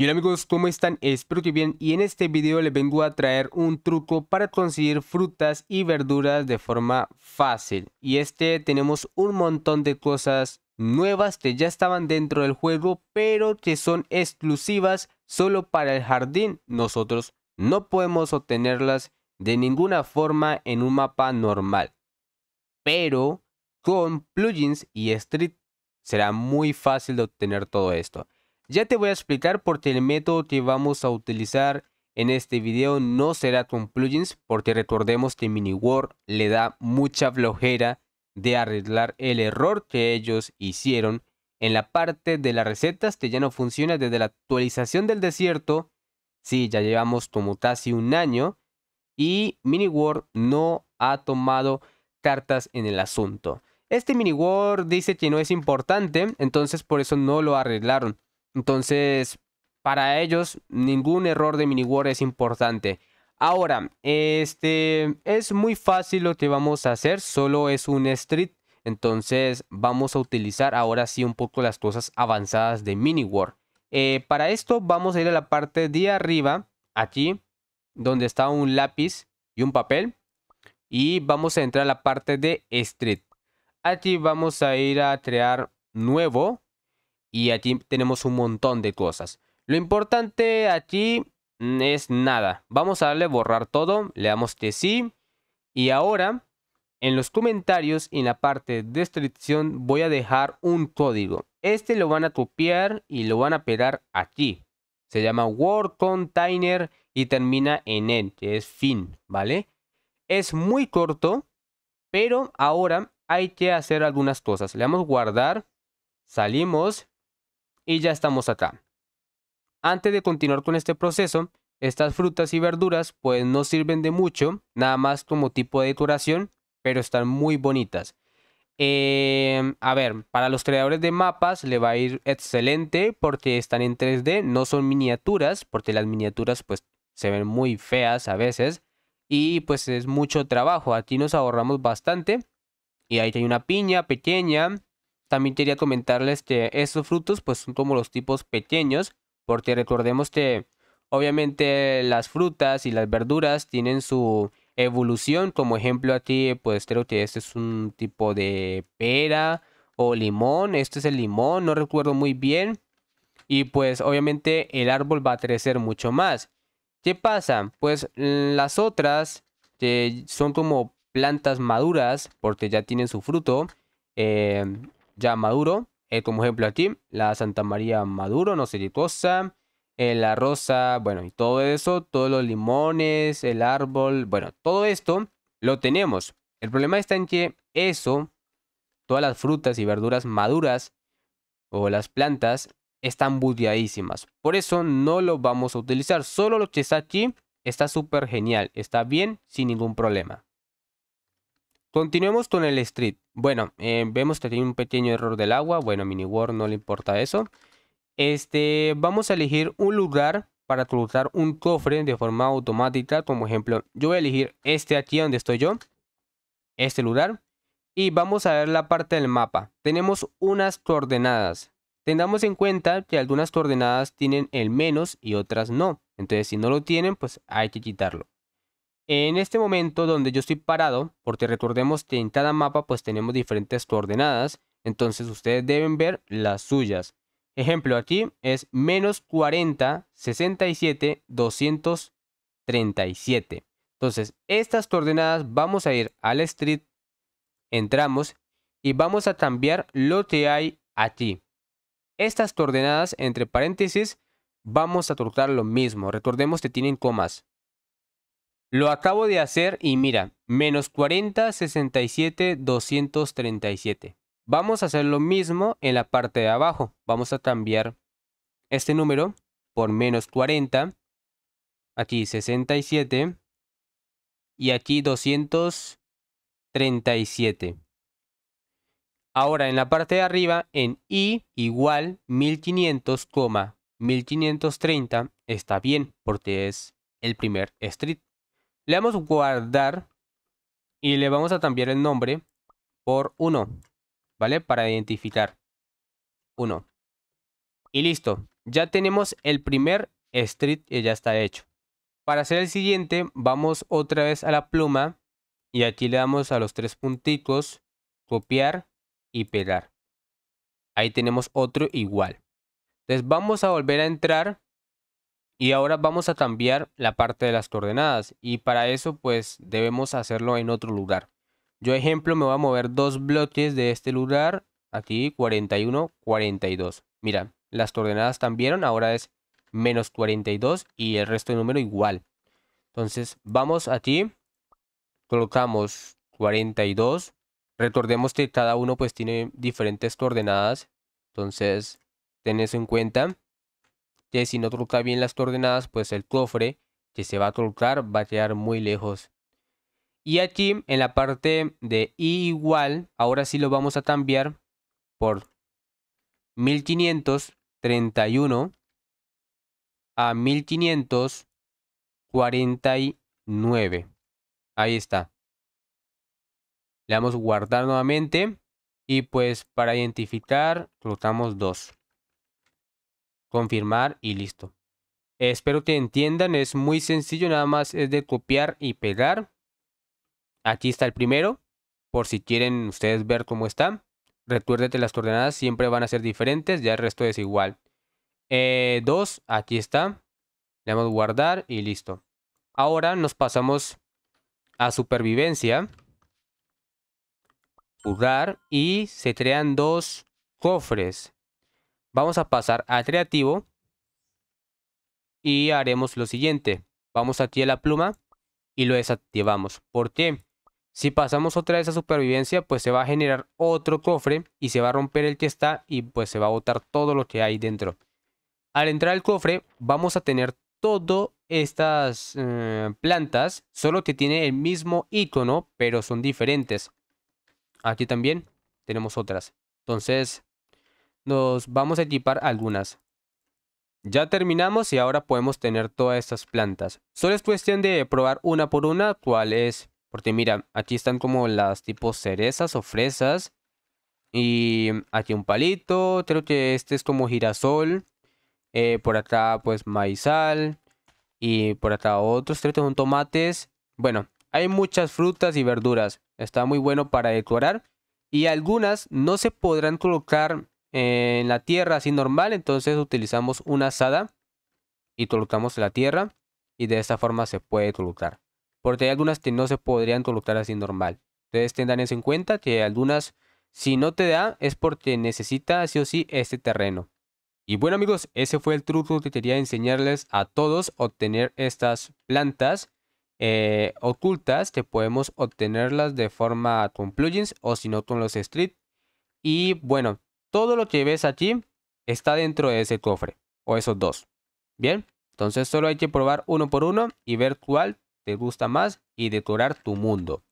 Y hola amigos, ¿cómo están? Espero que bien y en este video les vengo a traer un truco para conseguir frutas y verduras de forma fácil. Y este tenemos un montón de cosas nuevas que ya estaban dentro del juego pero que son exclusivas solo para el jardín. Nosotros no podemos obtenerlas de ninguna forma en un mapa normal. Pero con plugins y Street será muy fácil de obtener todo esto. Ya te voy a explicar porque el método que vamos a utilizar en este video no será con plugins porque recordemos que MiniWord le da mucha flojera de arreglar el error que ellos hicieron en la parte de las recetas que ya no funciona desde la actualización del desierto. Sí, ya llevamos como casi un año y MiniWord no ha tomado cartas en el asunto. Este MiniWord dice que no es importante, entonces por eso no lo arreglaron. Entonces, para ellos, ningún error de War es importante. Ahora, este es muy fácil lo que vamos a hacer, solo es un street. Entonces vamos a utilizar ahora sí un poco las cosas avanzadas de Mini Eh, para esto vamos a ir a la parte de arriba, aquí, donde está un lápiz y un papel. Y vamos a entrar a la parte de street. Aquí vamos a ir a crear nuevo y aquí tenemos un montón de cosas. Lo importante aquí mm, es nada. Vamos a darle borrar todo, le damos que sí. Y ahora, en los comentarios y en la parte de descripción voy a dejar un código. Este lo van a copiar y lo van a pegar aquí. Se llama Word Container y termina en end, que es fin, ¿vale? Es muy corto, pero ahora hay que hacer algunas cosas. Le damos guardar, salimos y ya estamos acá. Antes de continuar con este proceso, estas frutas y verduras pues no sirven de mucho, nada más como tipo de decoración, pero están muy bonitas. Eh, a ver, para los creadores de mapas le va a ir excelente porque están en 3D, no son miniaturas, porque las miniaturas pues se ven muy feas a veces y pues es mucho trabajo, aquí nos ahorramos bastante. Y ahí hay una piña pequeña, también quería comentarles que estos frutos pues son como los tipos pequeños, porque recordemos que obviamente las frutas y las verduras tienen su evolución, como ejemplo aquí pues creo que este es un tipo de pera o limón, este es el limón, no recuerdo muy bien, y pues obviamente el árbol va a crecer mucho más. ¿Qué pasa? Pues mm, las otras son como plantas maduras, porque ya tienen su fruto, eh, ya maduro. Eh, como ejemplo aquí, la Santa María maduro, no serituosa eh, la rosa, bueno, y todo eso, todos los limones, el árbol, bueno, todo esto lo tenemos. El problema está en que eso, todas las frutas y verduras maduras o las plantas están budeadísimas. Por eso no lo vamos a utilizar. Solo lo que está aquí está súper genial. Está bien, sin ningún problema. Continuemos con el street. Bueno, eh, vemos que tiene un pequeño error del agua. Bueno, Mini war no le importa eso. Este, vamos a elegir un lugar para colocar un cofre de forma automática. Como ejemplo, yo voy a elegir este aquí donde estoy yo. Este lugar. Y vamos a ver la parte del mapa. Tenemos unas coordenadas. Tengamos en cuenta que algunas coordenadas tienen el menos y otras no. Entonces, si no lo tienen, pues hay que quitarlo. En este momento donde yo estoy parado, porque recordemos que en cada mapa pues tenemos diferentes coordenadas, entonces ustedes deben ver las suyas. Ejemplo, aquí es menos 40, 67, 237. Entonces, estas coordenadas vamos a ir al street, entramos y vamos a cambiar lo que hay aquí. Estas coordenadas, entre paréntesis, vamos a tocar lo mismo. Recordemos que tienen comas. Lo acabo de hacer y mira, menos 40, 67, 237. Vamos a hacer lo mismo en la parte de abajo. Vamos a cambiar este número por menos 40. Aquí 67. Y aquí 237. Ahora en la parte de arriba, en i igual 1500, 1530 está bien porque es el primer street. Le damos guardar y le vamos a cambiar el nombre por 1, ¿vale? Para identificar 1. Y listo, ya tenemos el primer street y ya está hecho. Para hacer el siguiente, vamos otra vez a la pluma y aquí le damos a los tres puntitos, copiar y pegar. Ahí tenemos otro igual. Entonces vamos a volver a entrar y ahora vamos a cambiar la parte de las coordenadas y para eso pues debemos hacerlo en otro lugar. Yo ejemplo me voy a mover dos bloques de este lugar, aquí 41, 42. Mira, las coordenadas cambiaron, ahora es menos 42 y el resto de número igual. Entonces vamos aquí, colocamos 42. Recordemos que cada uno pues tiene diferentes coordenadas, entonces ten eso en cuenta que si no truca bien las coordenadas, pues el cofre que se va a trucar va a quedar muy lejos. Y aquí en la parte de igual, ahora sí lo vamos a cambiar por 1531 a 1549. Ahí está. Le damos guardar nuevamente y pues para identificar, trucamos 2 confirmar y listo. Espero que entiendan, es muy sencillo, nada más es de copiar y pegar. Aquí está el primero, por si quieren ustedes ver cómo está. recuérdate las coordenadas siempre van a ser diferentes, ya el resto es igual. Eh, dos, aquí está. Le damos guardar y listo. Ahora nos pasamos a supervivencia. Jugar y se crean dos cofres. Vamos a pasar a creativo y haremos lo siguiente. Vamos aquí a la pluma y lo desactivamos. ¿Por qué? Si pasamos otra vez a supervivencia, pues se va a generar otro cofre y se va a romper el que está y pues se va a botar todo lo que hay dentro. Al entrar al cofre vamos a tener todas estas eh, plantas, solo que tiene el mismo icono, pero son diferentes. Aquí también tenemos otras. Entonces, nos vamos a equipar algunas. Ya terminamos y ahora podemos tener todas estas plantas. Solo es cuestión de probar una por una, cuál es. Porque mira, aquí están como las tipo cerezas o fresas. Y mm, aquí un palito, creo que este es como girasol. Eh, por acá pues maizal. Y por acá otros, creo que son tomates. Bueno, hay muchas frutas y verduras. Está muy bueno para decorar. Y algunas no se podrán colocar en la tierra así normal. Entonces utilizamos una sada y colocamos la tierra. Y de esta forma se puede colocar Porque hay algunas que no se podrían colocar así normal. Entonces tengan eso en cuenta que algunas si no te da es porque necesita sí o sí este terreno. Y bueno amigos, ese fue el truco que quería enseñarles a todos obtener estas plantas eh, ocultas que podemos obtenerlas de forma con plugins o si no con los street Y bueno, todo lo que ves aquí está dentro de ese cofre o esos dos. Bien, entonces solo hay que probar uno por uno y ver cuál te gusta más y decorar tu mundo.